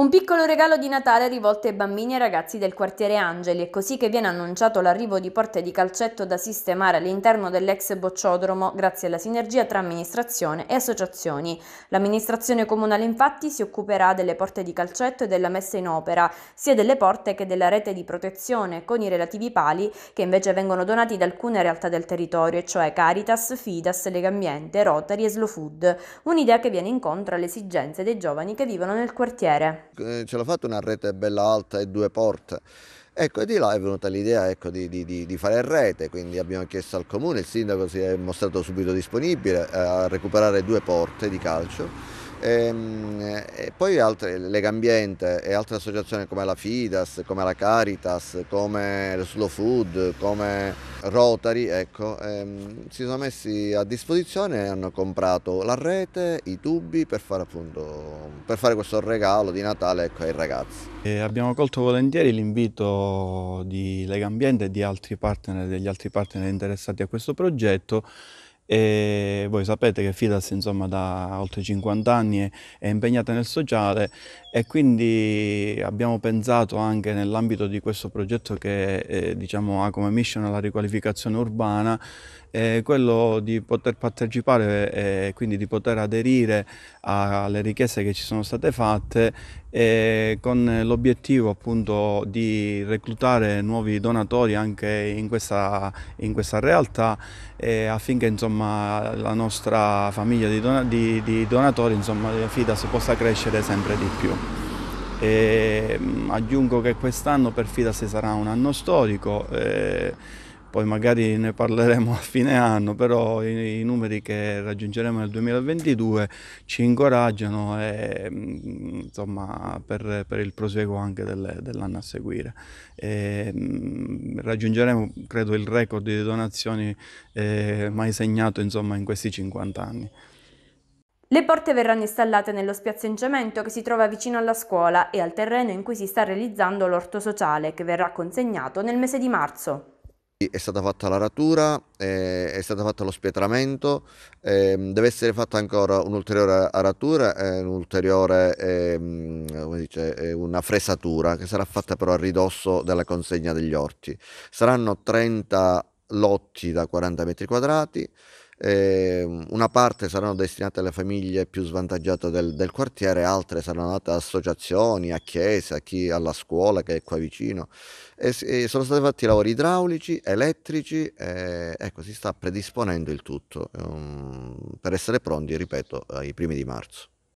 Un piccolo regalo di Natale rivolto ai bambini e ragazzi del quartiere Angeli, è così che viene annunciato l'arrivo di porte di calcetto da sistemare all'interno dell'ex bocciodromo grazie alla sinergia tra amministrazione e associazioni. L'amministrazione comunale infatti si occuperà delle porte di calcetto e della messa in opera, sia delle porte che della rete di protezione, con i relativi pali che invece vengono donati da alcune realtà del territorio, e cioè Caritas, Fidas, Legambiente, Rotary e Slow Food, un'idea che viene incontro alle esigenze dei giovani che vivono nel quartiere. Eh, ce l'ho fatta una rete bella alta e due porte. Ecco, e di là è venuta l'idea ecco, di, di, di, fare rete, quindi abbiamo chiesto al comune, il sindaco si è mostrato subito disponibile eh, a recuperare due porte di calcio e, ehm, e poi altre, Legambiente e altre associazioni come la Fidas, come la Caritas, come Slow Food, come Rotary, ecco, ehm, si sono messi a disposizione e hanno comprato la rete, i tubi per fare, appunto, per fare questo regalo di Natale ecco, ai ragazzi. E abbiamo colto volentieri l'invito di Legambiente e di altri partner, degli altri partner interessati a questo progetto e voi sapete che Fidas insomma da oltre 50 anni è impegnata nel sociale e quindi abbiamo pensato anche nell'ambito di questo progetto che eh, diciamo, ha come mission la riqualificazione urbana eh, quello di poter partecipare eh, e quindi di poter aderire alle richieste che ci sono state fatte e con l'obiettivo appunto di reclutare nuovi donatori anche in questa, in questa realtà affinché insomma, la nostra famiglia di, don di, di donatori, insomma, FIDAS, possa crescere sempre di più. E, mm, aggiungo che quest'anno per FIDAS sarà un anno storico. Eh, poi magari ne parleremo a fine anno, però i, i numeri che raggiungeremo nel 2022 ci incoraggiano e, mm, insomma, per, per, il proseguo anche del, dell'anno a seguire. E, mm, raggiungeremo credo il record di donazioni eh, mai segnato insomma, in questi 50 anni. Le porte verranno installate nello spiazzeggiamento che si trova vicino alla scuola e al terreno in cui si sta realizzando l'orto sociale che verrà consegnato nel mese di marzo. È stata fatta la ratura, eh, è stato fatto lo spietramento, eh, deve essere fatta ancora un'ulteriore aratura, eh, un'ulteriore eh, dice, una fresatura che sarà fatta però a ridosso della consegna degli orti. Saranno 30 lotti da 40 metri quadrati eh, una parte saranno destinate alle famiglie più svantaggiate del, del quartiere, altre saranno date ad associazioni, a chiese, a chi, alla scuola che è qua vicino. E, e sono stati fatti lavori idraulici, elettrici, eh, ecco si sta predisponendo il tutto ehm, per essere pronti, ripeto, ai primi di marzo.